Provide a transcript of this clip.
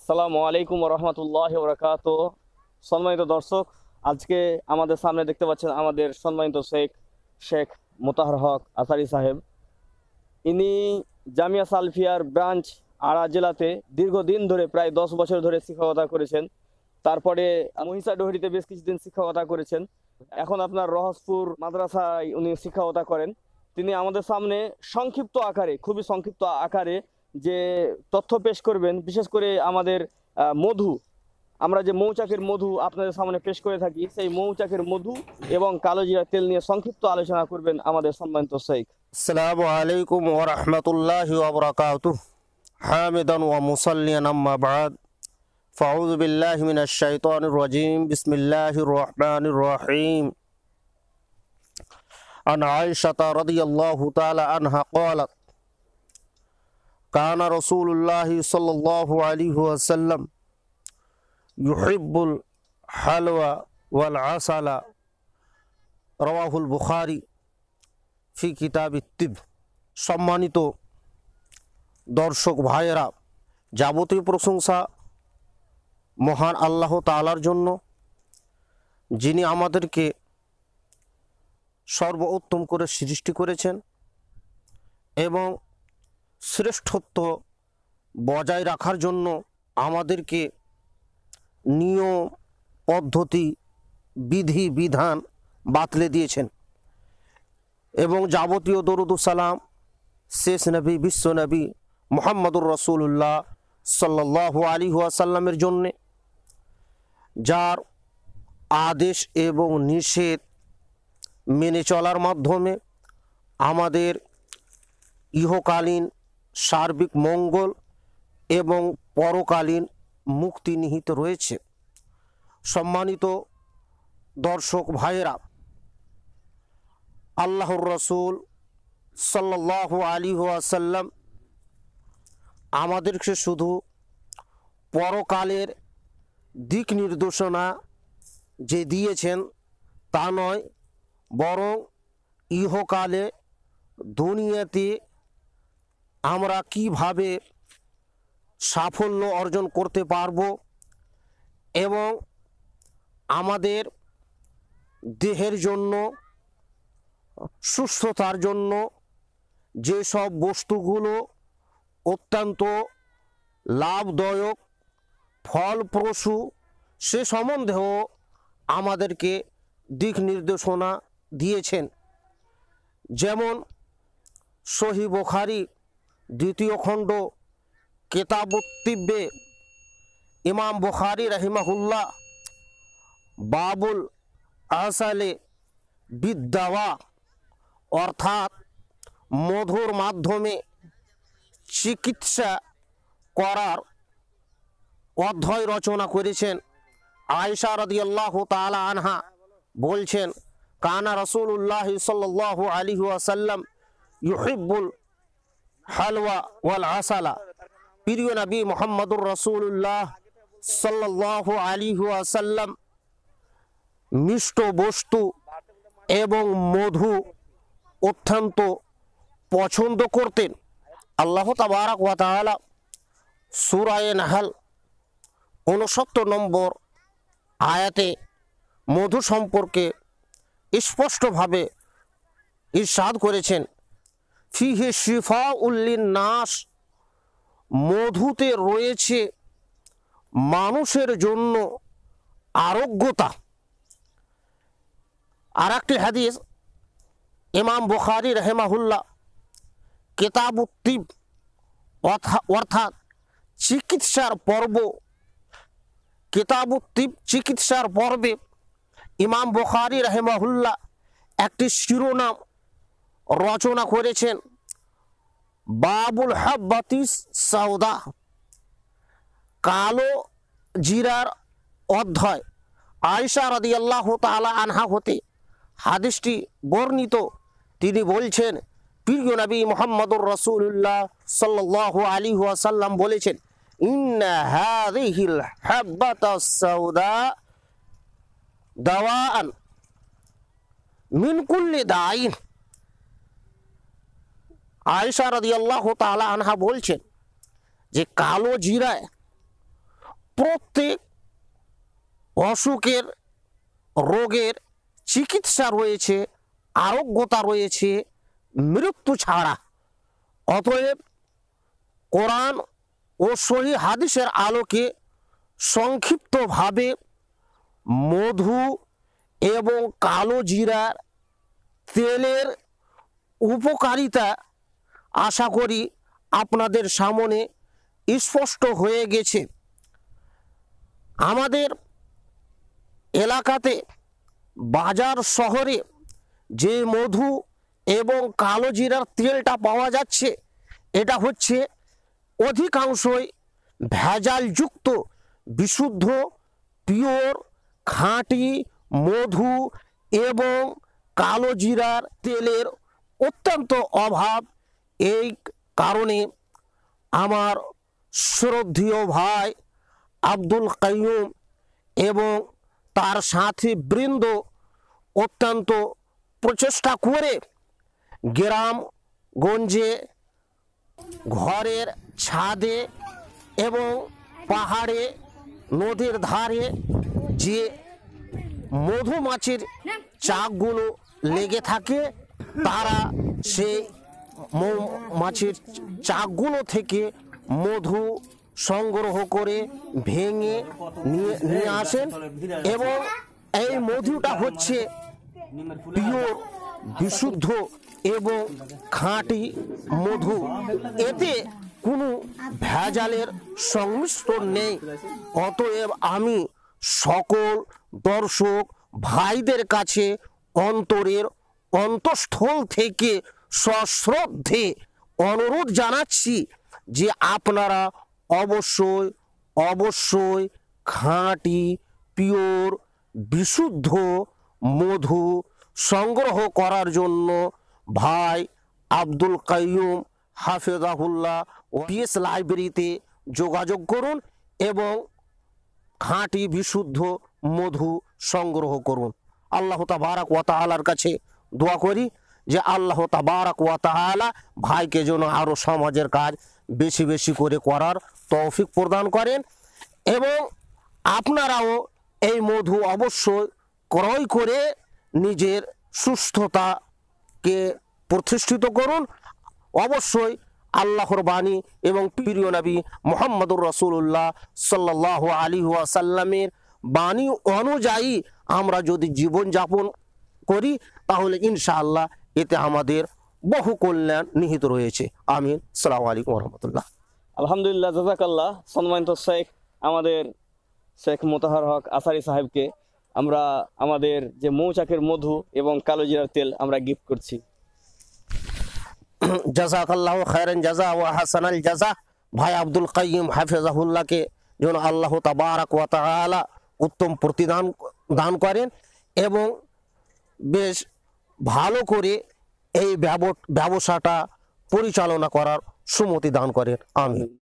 আসসালামু আলাইকুম রহমতুল্লাহ বরকাত সম্মানিত দর্শক আজকে আমাদের সামনে দেখতে পাচ্ছেন আমাদের সম্মানিত শেখ শেখ মোতাহার হক আসারি সাহেব ইনি জামিয়া সালফিয়ার ব্রাঞ্চ আড়া জেলাতে দীর্ঘদিন ধরে প্রায় দশ বছর ধরে শিক্ষকতা করেছেন তারপরে মহিষা ডোহরিতে বেশ কিছুদিন শিক্ষকতা করেছেন এখন আপনার রহস্যপুর মাদ্রাসায় উনি শিক্ষকতা করেন তিনি আমাদের সামনে সংক্ষিপ্ত আকারে খুবই সংক্ষিপ্ত আকারে যে তথ্য পেশ করবেন বিশেষ করে আমাদের মধু আমরা যে মৌচাকের মধু আপনাদের সামনে পেশ করে থাকি সেই মৌচাকের মধু এবং কালোজিরা তেল নিয়ে সংক্ষিপ্ত আলোচনা করবেন আমাদের সম্মানিত শেখ সালাম আলাইকুম ও রহমতুল্লাহ ওবরাকাত হামিদন ওয়া মুসাল্লিয়ান আম্মা বাদ ফাউযু বিল্লাহি মিনাশ শাইতানির রাজিম বিসমিল্লাহির রহমানির রহিম আন আয়েশা রাদিয়াল্লাহু তাআলা আনহা ক্বালাত কানা রসুল্লাহ সাল্লাহ আলী আসাল্লাম ইউহিবুল হালওয়া ওয়াল আসালা রওয়াহুল বুখারি ফি কিতাব ইত্তিব সম্মানিত দর্শক ভাইয়েরা যাবতীয় প্রশংসা মহান আল্লাহ তালার জন্য যিনি আমাদেরকে সর্বোত্তম করে সৃষ্টি করেছেন এবং শ্রেষ্ঠত্ব বজায় রাখার জন্য আমাদেরকে নিয়ম পদ্ধতি বিধি বিধান বাতলে দিয়েছেন এবং যাবতীয় দরুদুসালাম শেষ নবী বিশ্ব নবী মোহাম্মদুর রসুল্লাহ সাল্লাহ আলী হুয়াশাল্লামের জন্যে যার আদেশ এবং নিষেধ মেনে চলার মাধ্যমে আমাদের ইহকালীন সার্বিক মঙ্গল এবং পরকালীন মুক্তি নিহিত রয়েছে সম্মানিত দর্শক ভাইয়েরা আল্লাহর রসুল সাল্লাহ আলী আসাল্লাম আমাদেরকে শুধু পরকালের দিক নির্দেশনা যে দিয়েছেন তা নয় বরং ইহকালে দুনিয়াতে আমরা কিভাবে সাফল্য অর্জন করতে পারব এবং আমাদের দেহের জন্য সুস্থতার জন্য যেসব বস্তুগুলো অত্যন্ত লাভদায়ক ফলপ্রসূ সে সম্বন্ধেও আমাদেরকে দিক নির্দেশনা দিয়েছেন যেমন সহি বোখারি দ্বিতীয় খণ্ড কেতাবুত্তিব্যে ইমাম বুখারি রাহিমাহুল্লাহ বাবুল আহসালে বিদ্যাওয়া অর্থাৎ মধুর মাধ্যমে চিকিৎসা করার অধ্যয় রচনা করেছেন আয়সা রদি আল্লাহ তালা আনহা বলছেন কানা রসুল্লাহ সাল আলী আসাল্লাম ইহিবুল হালওয়া ওয়াল আসালা প্রিয় নবী মোহাম্মদুর রসুল্লাহ সাল্লাহ আলী আসাল্লাম মিষ্ট বস্তু এবং মধু অত্যন্ত পছন্দ করতেন আল্লাহ তাবারাক ওয়াতালা সুরায় নাহাল উনসত্তর নম্বর আয়াতে মধু সম্পর্কে স্পষ্টভাবে ইরশাদ করেছেন ফিহে শিফা উল্লিন নাস মধুতে রয়েছে মানুষের জন্য আরোগ্যতা আর একটি হাদিস ইমাম বখারি রহেমাহুল্লা কেতাবুত্তিব অর্থাৎ চিকিৎসার পর্ব কেতাবুত্তিব চিকিৎসার পর্বে ইমাম বখারি রহেমাহুল্লা একটি শিরোনাম রচনা করেছেন বাবুল হাব্বাতি সাউদা কালো জিরার অধ্যায় আয়সা রদি আল্লাহ তালা আনহা হতে হাদিসটি বর্ণিত তিনি বলছেন প্রিয় নবী মোহাম্মদুর রসুল্লাহ সাল্লাহ আলী ওয়াসাল্লাম বলেছেন দাওয়ান মিনকুল্লি দাইন আয়সা রদিয়াল্লাহ তালা আনহা বলছেন যে কালো জিরায় প্রত্যেক অসুখের রোগের চিকিৎসা রয়েছে আরোগ্যতা রয়েছে মৃত্যু ছাড়া অতএব কোরআন ও সহি হাদিসের আলোকে সংক্ষিপ্তভাবে মধু এবং কালো জিরার তেলের উপকারিতা আশা করি আপনাদের সামনে স্পষ্ট হয়ে গেছে আমাদের এলাকাতে বাজার শহরে যে মধু এবং কালো জিরার তেলটা পাওয়া যাচ্ছে এটা হচ্ছে অধিকাংশই ভেজালযুক্ত বিশুদ্ধ পিওর খাঁটি মধু এবং কালো জিরার তেলের অত্যন্ত অভাব এই কারণে আমার শ্রদ্ধীয় ভাই আব্দুল কাইম এবং তার সাথী বৃন্দ অত্যন্ত প্রচেষ্টা করে গ্রাম গঞ্জে ঘরের ছাদে এবং পাহাড়ে নদীর ধারে যে মধুমাছির চাকগুলো লেগে থাকে তারা সেই মৌমাছির চাকগুলো থেকে মধু সংগ্রহ করে ভেঙে নিয়ে নিয়ে আসেন এবং এই মধুটা হচ্ছে পিওর বিশুদ্ধ এবং খাঁটি মধু এতে কোনো ভেজালের সংমিশ্রণ নেই অতএব আমি সকল দর্শক ভাইদের কাছে অন্তরের অন্তঃস্থল থেকে সশ্রদ্ধে অনুরোধ জানাচ্ছি যে আপনারা অবশ্যই অবশ্যই খাঁটি পিওর বিশুদ্ধ মধু সংগ্রহ করার জন্য ভাই আব্দুল কাইম হাফেজাহুল্লাহ পিএস লাইব্রেরিতে যোগাযোগ করুন এবং খাঁটি বিশুদ্ধ মধু সংগ্রহ করুন আল্লাহ তাবারাক ওয়াতালার কাছে দোয়া করি যে আল্লাহ তাবারক ওয়া তাহালা ভাইকে যেন আরও সমাজের কাজ বেশি বেশি করে করার তৌফিক প্রদান করেন এবং আপনারাও এই মধু অবশ্যই ক্রয় করে নিজের সুস্থতাকে প্রতিষ্ঠিত করুন অবশ্যই আল্লাহর বাণী এবং প্রিয় নবী মোহাম্মদুর রসুল্লাহ সাল্লাহ আলী ওয়াসাল্লামের বাণী অনুযায়ী আমরা যদি জীবনযাপন করি তাহলে ইনশাআল্লাহ এতে আমাদের বহু কল্যাণ নিহিত রয়েছে আমিন সালাম আলাইকুম রহমতুল্লাহ আলহামদুলিল্লাহ জাজাকাল্লাহ সম্মানিত শেখ আমাদের শেখ মোতাহার হক আসারি সাহেবকে আমরা আমাদের যে মৌচাকের মধু এবং কালো জিরার তেল আমরা গিফট করছি জাজাকাল্লাহ খায়রান জাজা ওয়া হাসানাল জাজা ভাই আব্দুল কাইম হাফেজাহুল্লাহকে যেন আল্লাহ তাবারক ওয়া তাআলা উত্তম প্রতিদান দান করেন এবং বেশ ভালো করে এই ব্যবসাটা পরিচালনা করার সুমতি দান করেন আমি